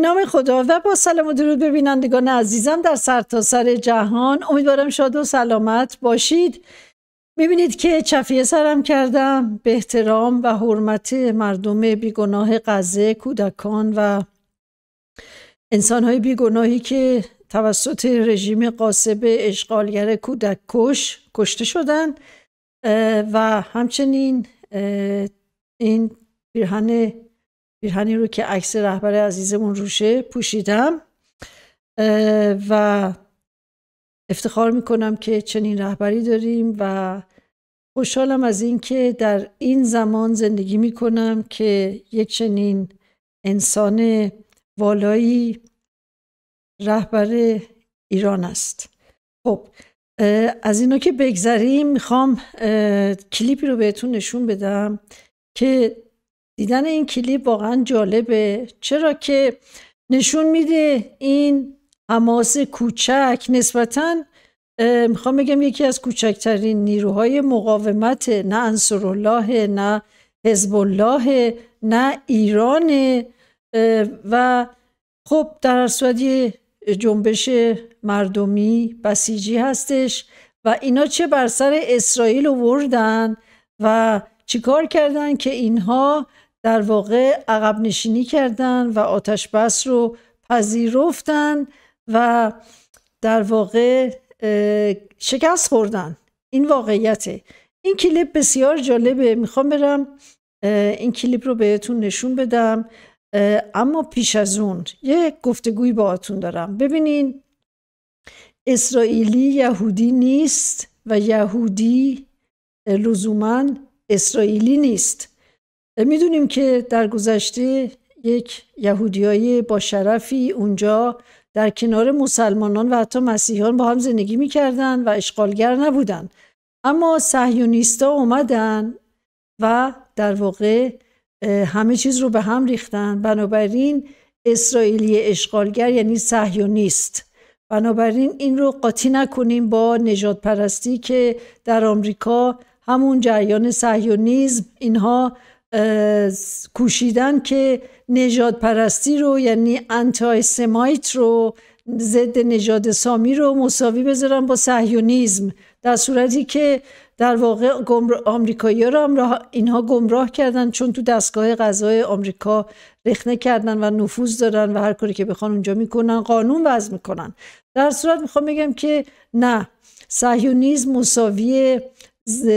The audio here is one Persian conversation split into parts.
نام خدا و با سلام و درود ببینندگان عزیزم در سرتاسر سر جهان امیدوارم شاد و سلامت باشید میبینید که چفیه سرم کردم به احترام و حرمت مردم بیگناه غزه کودکان و انسانهای بیگناهی که توسط رژیم قاسب اشغالگر کودک کش کشته شدن و همچنین این پیرهن پیرهنی رو که عکس رهبر عزیزمون روشه پوشیدم و افتخار میکنم که چنین رهبری داریم و خوشحالم از اینکه در این زمان زندگی میکنم که یک چنین انسان والایی رهبر ایران است خب از اینا که بگذریم میخوام کلیپی رو بهتون نشون بدم که دیدن این کلیپ واقعا جالبه چرا که نشون میده این حماس کوچک نسبتا میخوام بگم یکی از کوچکترین نیروهای مقاومت نه الله نه حزب الله نه ایران و خب در صورت جنبش مردمی بسیجی هستش و اینا چه بر سر اسرائیل وردن و چیکار کردن که اینها در واقع عقب نشینی کردن و آتش بس رو پذیرفتن و در واقع شکست خوردن این واقعیته این کلیپ بسیار جالبه میخوام برم این کلیپ رو بهتون نشون بدم اما پیش از اون یه گفتگوی با دارم ببینین اسرائیلی یهودی نیست و یهودی لزوما اسرائیلی نیست میدونیم که در گذشته یک یهودیایی با شرفی اونجا در کنار مسلمانان و حتی مسیحیان با هم زندگی میکردن و اشغالگر نبودن اما سهیونیستا اومدن و در واقع همه چیز رو به هم ریختن بنابراین اسرائیلی اشغالگر یعنی سهیونیست بنابراین این رو قاطی نکنیم با نجات پرستی که در آمریکا همون جریان سهیونیزم اینها کوشیدن که نجات پرستی رو یعنی انتای سمایت رو ضد نژاد سامی رو مساوی بذارن با سهیونیزم در صورتی که در واقع آمریکایی رو اینها گمراه کردن چون تو دستگاه غذای آمریکا رخنه کردن و نفوذ دارن و هر کاری که بخوان اونجا میکنن قانون وضع میکنن در صورت میخوام بگم که نه سهیونیزم مساوی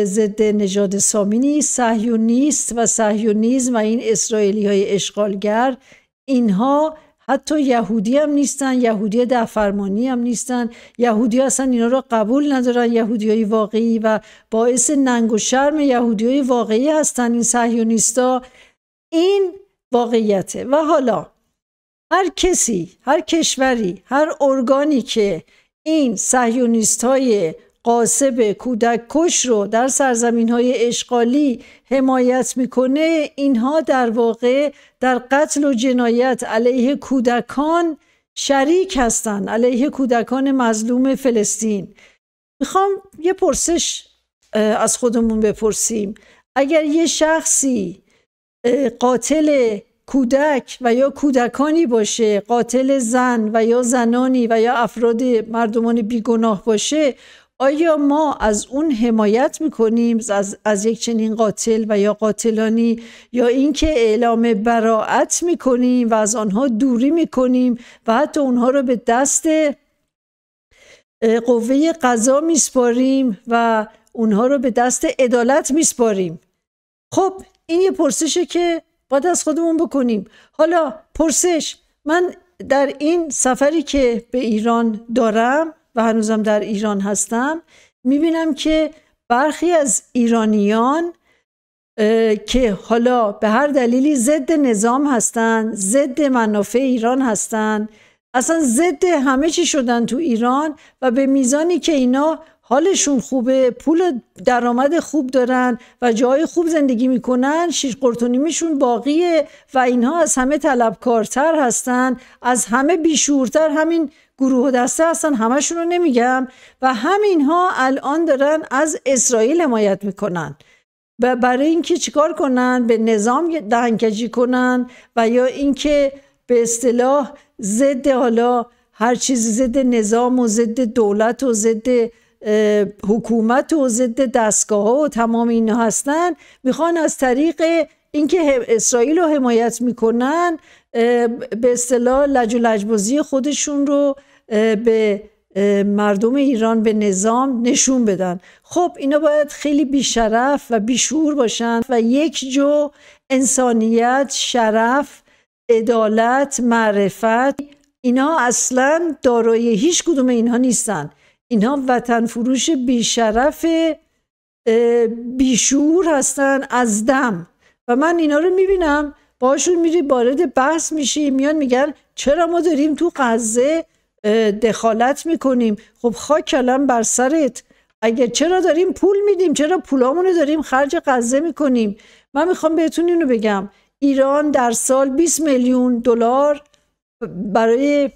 ضد نژاد سامی نیست صهیونیست و صهیونیزم و این اسرائیلی های اشغالگر اینها حتی یهودی هم نیستن یهودی دفرمانی هم نیستن یهودی اصلا اینا رو قبول ندارن یهودی های واقعی و باعث ننگ و شرم یهودی های واقعی هستن این ها این واقعیته و حالا هر کسی هر کشوری هر ارگانی که این سهیونیست های قاسب کودک کش رو در سرزمین های اشغالی حمایت میکنه اینها در واقع در قتل و جنایت علیه کودکان شریک هستند علیه کودکان مظلوم فلسطین میخوام یه پرسش از خودمون بپرسیم اگر یه شخصی قاتل کودک و یا کودکانی باشه قاتل زن و یا زنانی و یا افراد مردمان بیگناه باشه آیا ما از اون حمایت میکنیم از, از یک چنین قاتل و یا قاتلانی یا اینکه اعلام براعت میکنیم و از آنها دوری میکنیم و حتی اونها رو به دست قوه قضا میسپاریم و اونها رو به دست عدالت میسپاریم خب این یه پرسشه که باید از خودمون بکنیم حالا پرسش من در این سفری که به ایران دارم و هنوزم در ایران هستم میبینم که برخی از ایرانیان که حالا به هر دلیلی ضد نظام هستند ضد منافع ایران هستند اصلا ضد همه چی شدن تو ایران و به میزانی که اینا حالشون خوبه پول درآمد خوب دارن و جای خوب زندگی میکنن شیر میشون باقیه و اینها از همه طلبکارتر هستن از همه بیشورتر همین گروه دسته هستن همشون رو نمیگم و همینها الان دارن از اسرائیل حمایت میکنن و برای اینکه چیکار کنن به نظام دهنکجی کنن و یا اینکه به اصطلاح ضد حالا هر چیزی ضد نظام و ضد دولت و ضد حکومت و ضد دستگاه ها و تمام اینها هستن میخوان از طریق اینکه اسرائیل رو حمایت میکنن به اصطلاح لج و لجبازی خودشون رو به مردم ایران به نظام نشون بدن خب اینا باید خیلی بیشرف و بیشور باشن و یک جو انسانیت شرف عدالت معرفت اینا اصلا دارای هیچ کدوم اینها نیستن اینها وطن فروش بیشرف بیشور هستن از دم و من اینا رو میبینم باشون میری وارد بحث میشی میان میگن چرا ما داریم تو غزه دخالت میکنیم خب خاک کلم بر سرت اگر چرا داریم پول میدیم چرا پولامونو داریم خرج غزه میکنیم من میخوام بهتون اینو بگم ایران در سال 20 میلیون دلار برای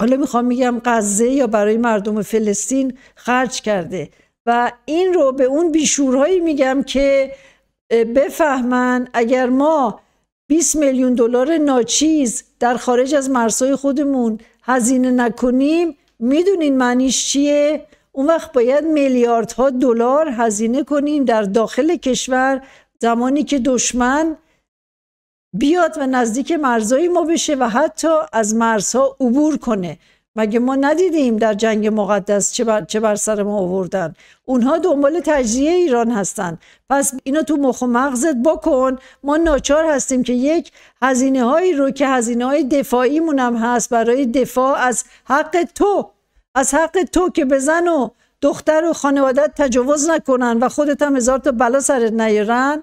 حالا میخوام میگم غزه یا برای مردم فلسطین خرج کرده و این رو به اون بیشورهایی میگم که بفهمن اگر ما 20 میلیون دلار ناچیز در خارج از مرزهای خودمون هزینه نکنیم میدونین معنیش چیه اون وقت باید میلیاردها دلار هزینه کنیم در داخل کشور زمانی که دشمن بیاد و نزدیک مرزای ما بشه و حتی از مرزها عبور کنه مگه ما ندیدیم در جنگ مقدس چه بر, چه بر سر ما آوردن اونها دنبال تجزیه ایران هستن پس اینا تو مخ و مغزت بکن ما ناچار هستیم که یک هزینه هایی رو که هزینه های دفاعیمون هم هست برای دفاع از حق تو از حق تو که بزن و دختر و خانوادت تجاوز نکنن و خودت هم هزار تا بلا سرت نیارن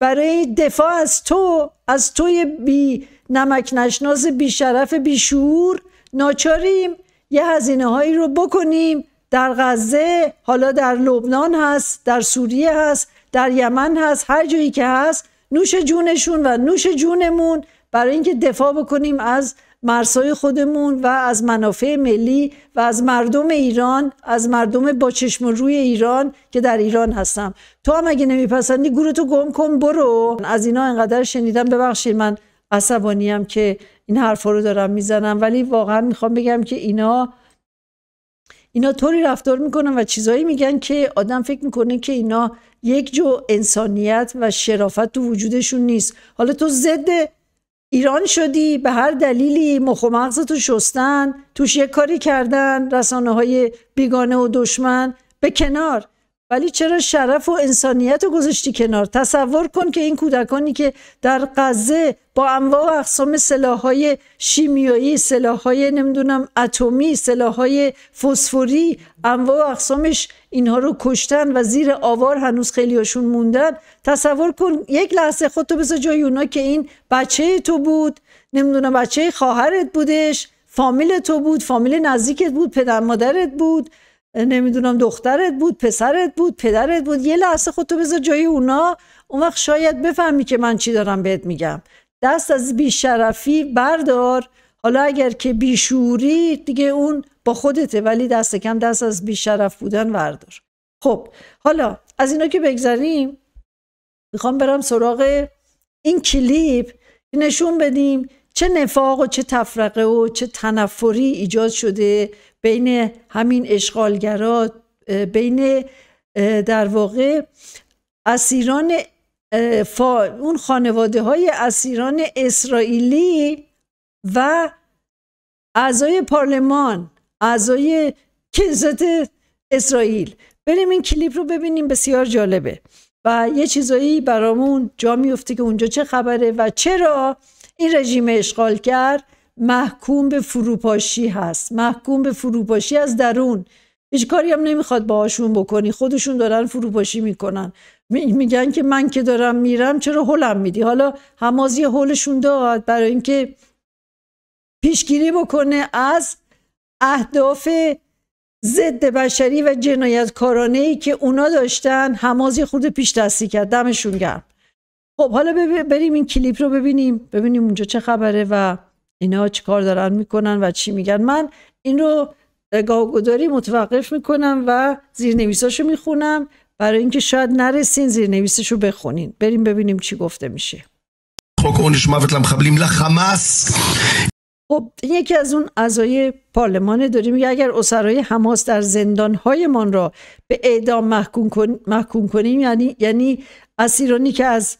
برای دفاع از تو از توی بی نمک نشناس بی شرف بی شعور ناچاریم یه هزینه هایی رو بکنیم در غزه حالا در لبنان هست در سوریه هست در یمن هست هر جایی که هست نوش جونشون و نوش جونمون برای اینکه دفاع بکنیم از مرزهای خودمون و از منافع ملی و از مردم ایران از مردم با چشم روی ایران که در ایران هستم تو هم اگه نمیپسندی گروتو گم کن برو از اینا انقدر شنیدم ببخشید من عصبانیم که این حرفا رو دارم میزنم ولی واقعا میخوام بگم که اینا اینا طوری رفتار میکنن و چیزایی میگن که آدم فکر میکنه که اینا یک جو انسانیت و شرافت تو وجودشون نیست حالا تو ضد ایران شدی به هر دلیلی مخ و مغزتو شستن توش یک کاری کردن رسانه های بیگانه و دشمن به کنار ولی چرا شرف و انسانیت رو گذاشتی کنار تصور کن که این کودکانی که در غزه با انواع و اقسام سلاحهای شیمیایی سلاحهای نمیدونم اتمی سلاحهای فسفوری انواع و اقسامش اینها رو کشتن و زیر آوار هنوز خیلیاشون موندن تصور کن یک لحظه خودتو بذار جای اونا که این بچه تو بود نمیدونم بچه خواهرت بودش فامیل تو بود فامیل نزدیکت بود پدر مادرت بود نمیدونم دخترت بود پسرت بود پدرت بود یه لحظه خودتو بذار جای اونا اون وقت شاید بفهمی که من چی دارم بهت میگم دست از بیشرفی بردار حالا اگر که بیشوری دیگه اون با خودته ولی دست کم دست از بیشرف بودن بردار خب حالا از اینا که بگذریم میخوام برم سراغ این کلیپ نشون بدیم چه نفاق و چه تفرقه و چه تنفری ایجاد شده بین همین اشغالگرات، بین در واقع اسیران فا اون خانواده های اسیران اسرائیلی و اعضای پارلمان اعضای کنزت اسرائیل بریم این کلیپ رو ببینیم بسیار جالبه و یه چیزایی برامون جا میفته که اونجا چه خبره و چرا این رژیم اشغالگر محکوم به فروپاشی هست محکوم به فروپاشی از درون هیچ کاری هم نمیخواد باهاشون بکنی خودشون دارن فروپاشی میکنن میگن که من که دارم میرم چرا هلم میدی حالا حمازی یه داد برای اینکه پیشگیری بکنه از اهداف ضد بشری و جنایتکارانه ای که اونا داشتن حمازی خود پیش دستی کرد دمشون گرم خب حالا بریم این کلیپ رو ببینیم ببینیم اونجا چه خبره و اینا چه کار دارن میکنن و چی میگن من این رو گاگوداری متوقف میکنم و زیرنویساشو میخونم برای اینکه شاید نرسین زیرنویسش رو بخونین بریم ببینیم چی گفته میشه خب لخماس خب یکی از اون اعضای پارلمان داریم میگه اگر اسرای حماس در من را به اعدام محکوم, کنیم یعنی یعنی اسیرانی که از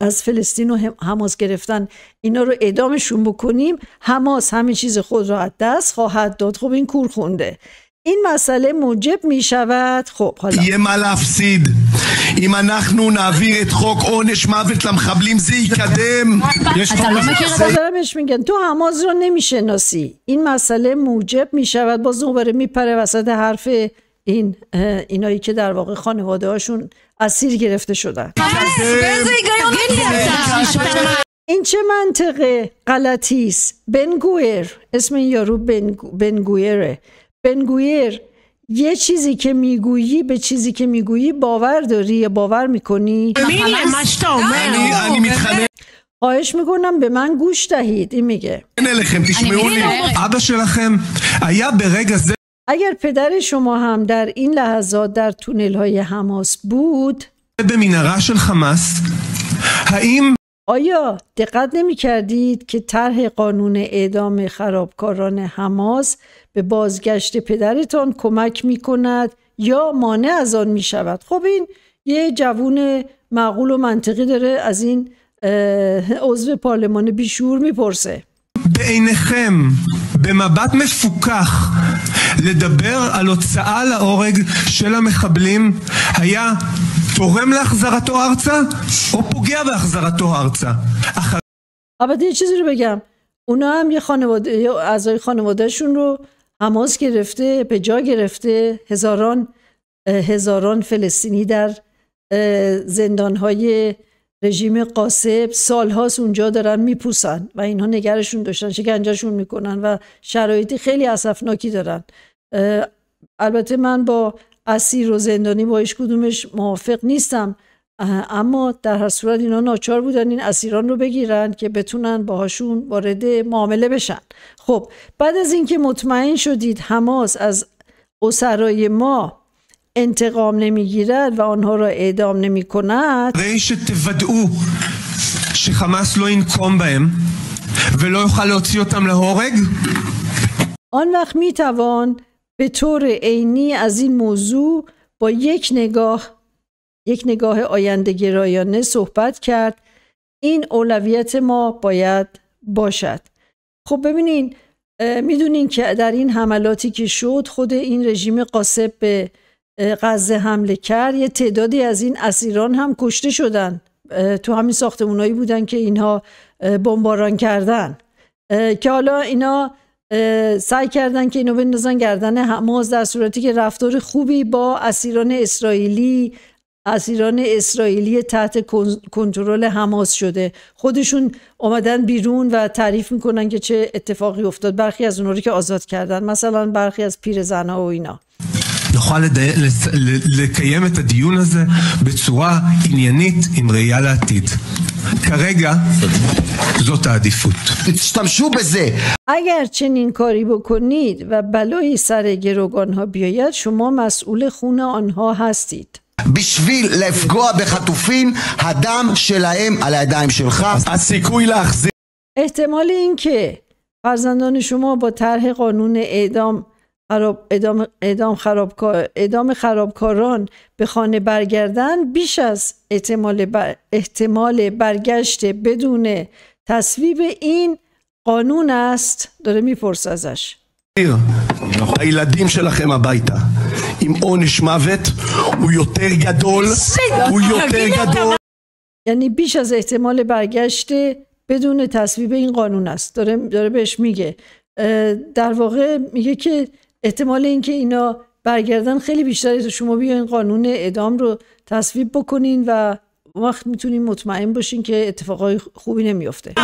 از فلسطین و حماس گرفتن اینا رو اعدامشون بکنیم حماس همه چیز خود را از دست خواهد داد خب این کور خونده این مسئله موجب می شود خب حالا یه ملف سید اونش زی کدم میگن تو حماس رو نمیشناسی این مسئله موجب می شود باز می میپره وسط حرف این اینایی که در واقع خانواده اسیر گرفته شده این چه منطقه غلطی است بنگویر اسم این یارو بنگویره بنگویر یه چیزی که میگویی به چیزی که میگویی باور داری یا باور میکنی خواهش میکنم به من گوش دهید این میگه. اگر پدر شما هم در این لحظات در تونل های حماس بود به آیا دقت نمی کردید که طرح قانون اعدام خرابکاران حماس به بازگشت پدرتان کمک می کند یا مانع از آن می شود؟ خب این یه جوون معقول و منطقی داره از این عضو پارلمان بیشور میپرسه به مبت مفکخ לדבר על הוצאה להורג של המחבלים היה תורם להחזרתו ארצה או פוגע בהחזרתו ארצה. اما یه چیزی رو بگم اونا هم یه خانواده اعضای خانوادهشون رو حماس گرفته به جا گرفته هزاران هزاران فلسطینی در های رژیم قاسب سالهاست اونجا دارن میپوسن و اینها نگرشون داشتن شکنجهشون میکنن و شرایطی خیلی اسفناکی دارن البته من با اسیر و زندانی با ایش کدومش موافق نیستم اما در هر صورت اینا ناچار بودن این اسیران رو بگیرن که بتونن باهاشون وارد معامله بشن خب بعد از اینکه مطمئن شدید حماس از اسرای ما انتقام نمیگیرد و آنها را اعدام نمی کند ریش تودعو بهم ולא آن وقت می توان به طور عینی از این موضوع با یک نگاه یک نگاه آینده گرایانه صحبت کرد این اولویت ما باید باشد خب ببینین میدونین که در این حملاتی که شد خود این رژیم قاسب به غزه حمله کرد یه تعدادی از این اسیران هم کشته شدن تو همین ساختمونایی بودن که اینها بمباران کردن که حالا اینا سعی کردن که اینو بندازن گردن حماس در صورتی که رفتار خوبی با اسیران اسرائیلی اسیران اسرائیلی تحت کنترل حماس شده خودشون آمدن بیرون و تعریف میکنن که چه اتفاقی افتاد برخی از اونوری که آزاد کردن مثلا برخی از پیر زنها و اینا נוכל לדי... לקיים את הדיון הזה בצורה עניינית עם ראייה לעתיד. כרגע זאת העדיפות. תשתמשו בזה. اگر چنین کاری بکنید و بلایی سر گروگان ها بیاید شما مسئول خون آنها هستید. בשביל לפגוע בחטופים, הדם שלהם על הידיים שלך. הסיכוי להחזיר... احتمال اینکه فرزندان شما با طرح قانون اعدام خراب ادام, خرابکاران به خانه برگردن بیش از احتمال, برگشت بدون تصویب این قانون است داره میپرس ازش הילדים שלכם הביתה עם עונש یعنی بیش از احتمال برگشت بدون تصویب این قانون است داره, داره بهش میگه در واقع میگه که احتمال اینکه اینا برگردن خیلی بیشتره شما بیاین قانون اعدام رو تصویب بکنین و وقت میتونیم مطمئن باشین که اتفاقای خوبی نمیفته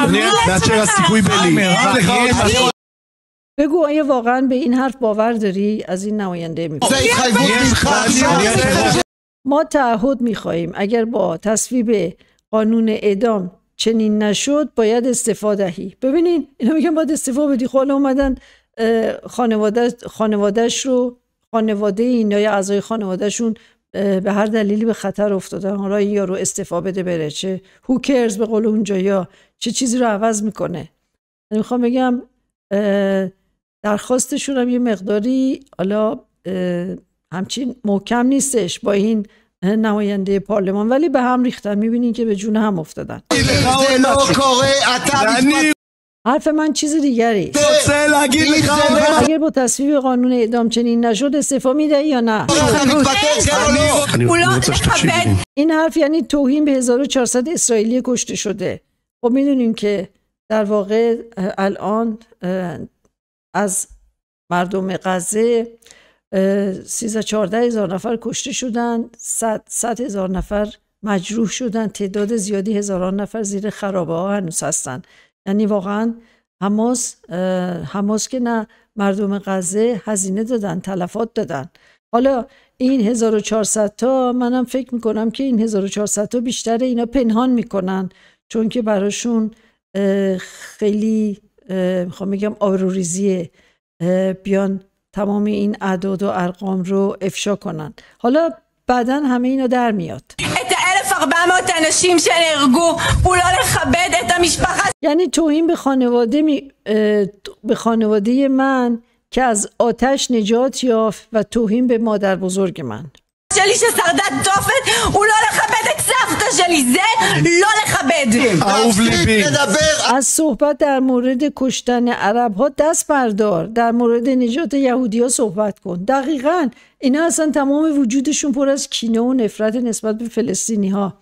بگو آیا واقعا به این حرف باور داری از این نماینده می خب، خب، ما تعهد میخواهیم اگر با تصویب قانون اعدام چنین نشد باید استفاده دهی ببینین اینا میگن باید استفاده بدی خاله خب، اومدن خانواده خانوادهش رو خانواده اینا یا اعضای خانوادهشون به هر دلیلی به خطر افتادن حالا رو استعفا بده بره چه هوکرز به قول اونجا یا چه چیزی رو عوض میکنه یعنی میخوام بگم درخواستشون هم یه مقداری حالا همچین محکم نیستش با این نماینده پارلمان ولی به هم ریختن میبینین که به جون هم افتادن حرف من چیز دیگری اگر با تصویب قانون اعدام چنین نشد استعفا میده یا نه این حرف یعنی توهین به 1400 اسرائیلی کشته شده خب میدونیم که در واقع الان از مردم غزه 314 هزار نفر کشته شدن 100 هزار نفر مجروح شدن تعداد زیادی هزاران نفر زیر خرابه ها هنوز هستند یعنی واقعا حماس که نه مردم غزه هزینه دادن تلفات دادن حالا این 1400 تا منم فکر میکنم که این 1400 تا بیشتر اینا پنهان میکنن چون که براشون خیلی میخوام بگم آروریزیه بیان تمام این اعداد و ارقام رو افشا کنن حالا بعدا همه اینا در میاد 400 אנשים שנהרגו הוא לא לכבד את המשפחה. یعنی توهین به خانواده می... به خانواده من که از آتش نجات یافت و توهین به مادر بزرگ من از صحبت در مورد کشتن عرب ها دست پردار در مورد نجات یهودی ها صحبت کن دقیقا اینا اصلا تمام وجودشون پر از کینه و نفرت نسبت به فلسطینی ها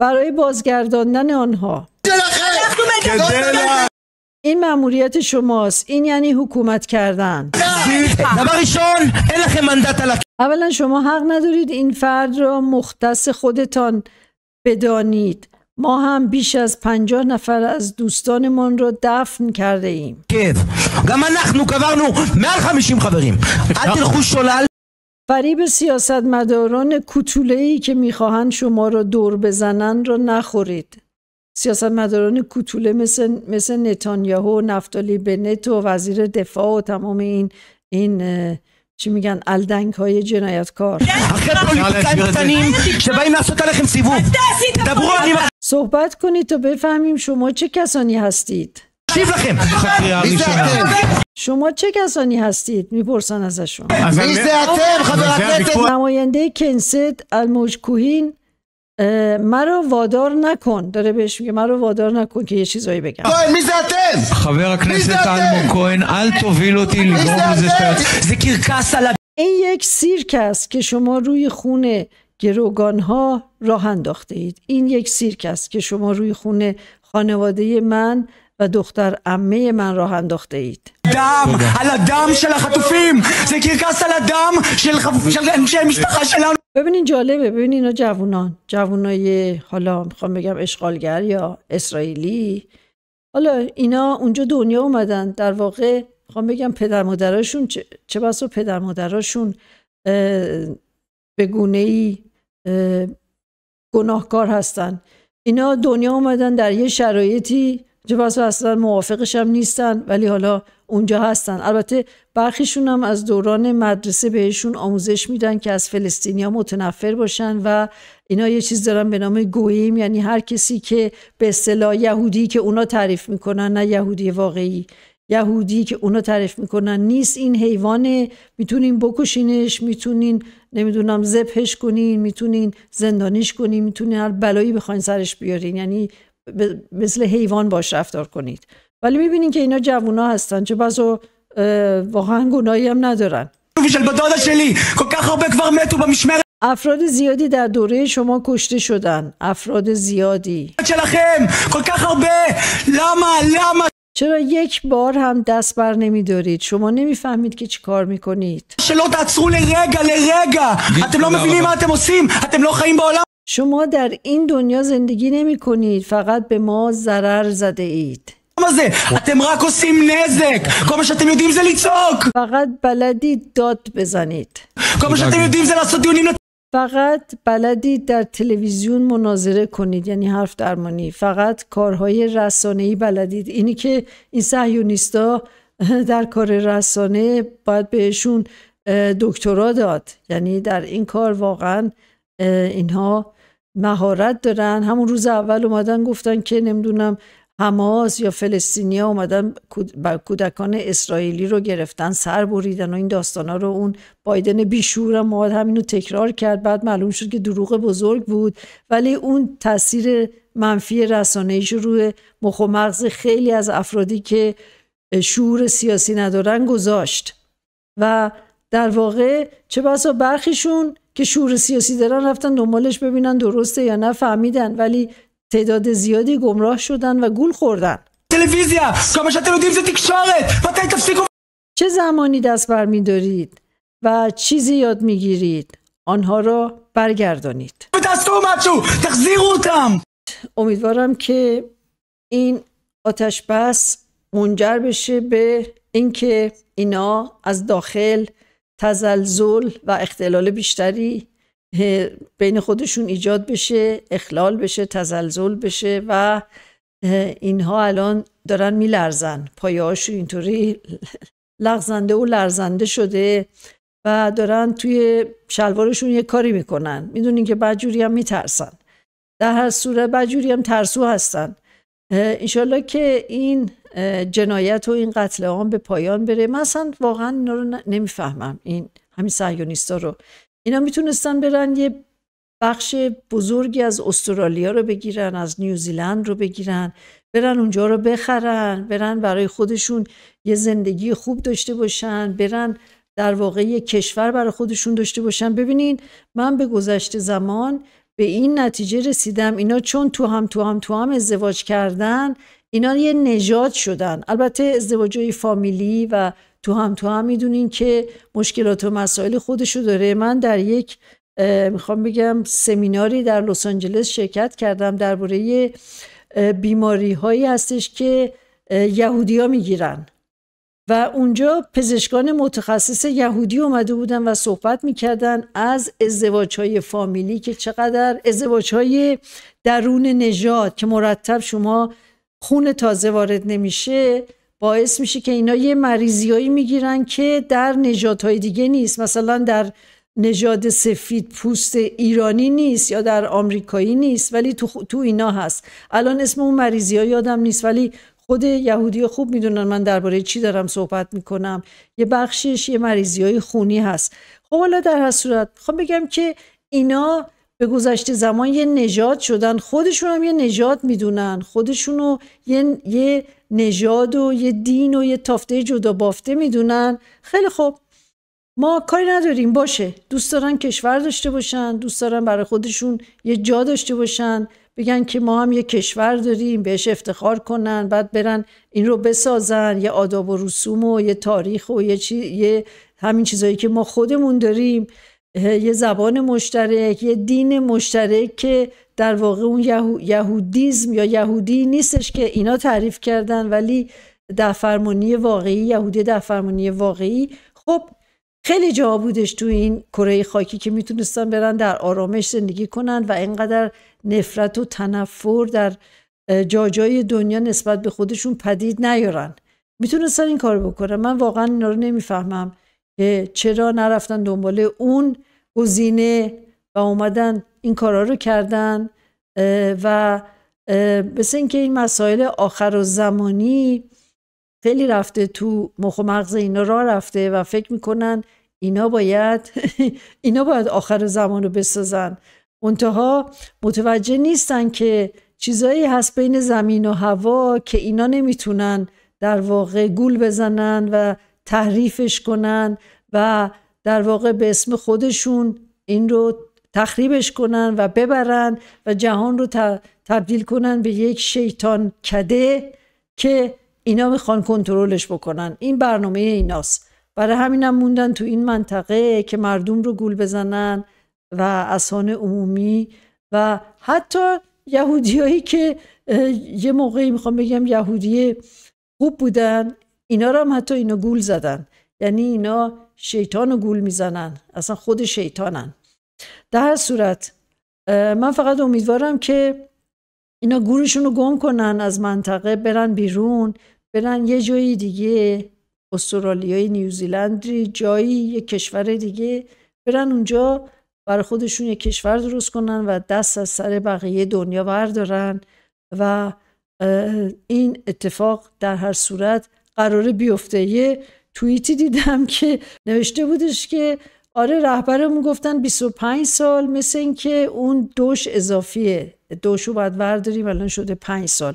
برای بازگرداندن آنها این ماموریت شماست این یعنی حکومت کردن اولا شما حق ندارید این فرد را مختص خودتان بدانید ما هم بیش از پنجاه نفر از دوستانمان را دفن کرده ایم فریب سیاست مداران کتولهی ای که میخواهند شما را دور بزنند را نخورید مداران کوتوله مثل, مثل نتانیاهو و نفتالی بنت و وزیر دفاع و تمام این این چی میگن الدنگ های جنایت کار صحبت کنید تا بفهمیم شما چه کسانی هستید شما چه کسانی هستید میپرسن ازشون نماینده کنسد الموج کوهین مرا وادار نکن داره بهش میگه مرا وادار نکن که یه چیزایی بگم خبر הכנסת אלמוג כהן ال تو ویلو تیل این یک سیرک است که شما روی خونه گروگان ها راه انداخته اید این یک سیرک است که شما روی خونه خانواده من و دختر امه من راه انداخته اید دم على دم של החטופים זה קרקס על הדם شل אנשי شل ببینین جالبه ببینین اینا جوانان جوانای حالا میخوام بگم اشغالگر یا اسرائیلی حالا اینا اونجا دنیا اومدن در واقع میخوام بگم پدر مادراشون چه, پدر مادراشون به گونه ای گناهکار هستن اینا دنیا اومدن در یه شرایطی چه بسا اصلا موافقش هم نیستن ولی حالا اونجا هستن البته برخیشون هم از دوران مدرسه بهشون آموزش میدن که از فلسطینیا متنفر باشن و اینا یه چیز دارن به نام گویم یعنی هر کسی که به اصطلاح یهودی که اونا تعریف میکنن نه یهودی واقعی یهودی که اونا تعریف میکنن نیست این حیوانه میتونین بکشینش میتونین نمیدونم زبهش کنین میتونین زندانیش کنین میتونین هر بلایی بخواین سرش بیارین یعنی مثل حیوان باش رفتار کنید ولی میبینین که اینا جوونا هستن چه بازو واقعا گناهی هم ندارن خب افراد زیادی در دوره شما کشته شدن افراد زیادی خب چرا یک بار هم دست بر نمی شما نمیفهمید که چی کار میکنید شما در این دنیا زندگی نمی کنید فقط به ما ضرر زده اید הזה? אתם רק עושים נזק! כל מה שאתם فقط بلدید داد بزنید כל מה שאתם יודעים זה فقط بلدی در تلویزیون مناظره کنید یعنی حرف درمانی فقط کارهای ای بلدید اینی که این صهیونیستا در کار رسانه باید بهشون دکترا داد یعنی در این کار واقعا اینها مهارت دارن همون روز اول اومدن گفتن که نمیدونم حماس یا فلسطینیا اومدن کودکان اسرائیلی رو گرفتن سر بریدن و این داستانا رو اون بایدن بیشور هم اومد همینو تکرار کرد بعد معلوم شد که دروغ بزرگ بود ولی اون تاثیر منفی رسانه‌ایش روی مخ و مغز خیلی از افرادی که شعور سیاسی ندارن گذاشت و در واقع چه بسا برخیشون که شعور سیاسی دارن رفتن دنبالش ببینن درسته یا نه فهمیدن ولی تعداد زیادی گمراه شدن و گول خوردن چه زمانی دست بر میدارید و چیزی یاد میگیرید آنها را برگردانید امیدوارم که این آتش بس منجر بشه به اینکه اینا از داخل تزلزل و اختلال بیشتری بین خودشون ایجاد بشه اخلال بشه تزلزل بشه و اینها الان دارن میلرزن پایه اینطوری لغزنده و لرزنده شده و دارن توی شلوارشون یه کاری میکنن میدونین که بجوری هم میترسن در هر صورت بجوری هم ترسو هستن انشالله که این جنایت و این قتل عام به پایان بره من اصلا واقعا رو نمیفهمم این همین سهیونیستا رو اینا میتونستن برن یه بخش بزرگی از استرالیا رو بگیرن از نیوزیلند رو بگیرن برن اونجا رو بخرن برن برای خودشون یه زندگی خوب داشته باشن برن در واقع یه کشور برای خودشون داشته باشن ببینین من به گذشته زمان به این نتیجه رسیدم اینا چون تو هم تو هم تو هم ازدواج کردن اینا یه نژاد شدن البته های فامیلی و تو هم تو هم میدونین که مشکلات و مسائل خودشو داره من در یک میخوام بگم سمیناری در لس آنجلس شرکت کردم درباره بیماری هایی هستش که یهودی ها میگیرن و اونجا پزشکان متخصص یهودی اومده بودن و صحبت میکردن از ازدواج های فامیلی که چقدر ازدواج های درون نژاد که مرتب شما خون تازه وارد نمیشه باعث میشه که اینا یه مریضیایی میگیرن که در نژادهای دیگه نیست مثلا در نژاد سفید پوست ایرانی نیست یا در آمریکایی نیست ولی تو, تو اینا هست الان اسم اون مریضی ها یادم نیست ولی خود یهودی خوب میدونن من درباره چی دارم صحبت میکنم یه بخشش یه مریضی های خونی هست خب حالا در هر صورت خب بگم که اینا به گذشته زمان یه نژاد شدن خودشون هم یه نژاد میدونن خودشونو یه, یه نژاد و یه دین و یه تافته جدا بافته میدونن خیلی خوب ما کاری نداریم باشه دوست دارن کشور داشته باشن دوست دارن برای خودشون یه جا داشته باشن بگن که ما هم یه کشور داریم بهش افتخار کنن بعد برن این رو بسازن یه آداب و رسوم و یه تاریخ و یه, چی... یه همین چیزایی که ما خودمون داریم یه زبان مشترک یه دین مشترک که در واقع اون یهودیزم یا یهودی نیستش که اینا تعریف کردن ولی در فرمانی واقعی یهودی در فرمانی واقعی خب خیلی جا بودش تو این کره خاکی که میتونستن برن در آرامش زندگی کنن و اینقدر نفرت و تنفر در جا جای دنیا نسبت به خودشون پدید نیارن میتونستن این کار بکنن من واقعا اینا رو نمیفهمم که چرا نرفتن دنبال اون گزینه و اومدن این کارا رو کردن و مثل اینکه این مسائل آخر و زمانی خیلی رفته تو مخ و مغز اینا را رفته و فکر میکنن اینا باید اینا باید آخر زمان رو بسازن منتها متوجه نیستن که چیزایی هست بین زمین و هوا که اینا نمیتونن در واقع گول بزنن و تحریفش کنن و در واقع به اسم خودشون این رو تخریبش کنن و ببرن و جهان رو تبدیل کنن به یک شیطان کده که اینا میخوان کنترلش بکنن این برنامه ایناست برای همینم موندن تو این منطقه که مردم رو گول بزنن و اسان عمومی و حتی یهودیایی که یه موقعی میخوام بگم یهودی خوب بودن اینا رو هم حتی اینا گول زدن یعنی اینا شیطان گول میزنن اصلا خود شیطانن در هر صورت من فقط امیدوارم که اینا گورشون رو گم کنن از منطقه برن بیرون برن یه جایی دیگه استرالیای نیوزیلندی جایی یه کشور دیگه برن اونجا برای خودشون یه کشور درست کنن و دست از سر بقیه دنیا بردارن و این اتفاق در هر صورت قراره بیفته یه توییتی دیدم که نوشته بودش که آره رهبرمون گفتن 25 سال مثل اینکه اون دوش اضافیه دوشو باید ورداریم الان شده 5 سال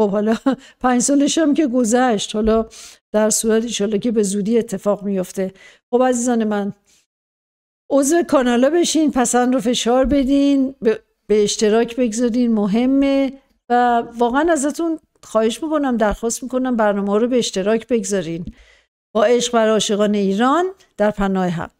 خب حالا پنج سالش هم که گذشت حالا در صورت ایشالا که به زودی اتفاق میفته خب عزیزان من عضو کانالا بشین پسند رو فشار بدین به اشتراک بگذارین مهمه و واقعا ازتون خواهش میکنم درخواست میکنم برنامه رو به اشتراک بگذارین با عشق بر عاشقان ایران در پناه حق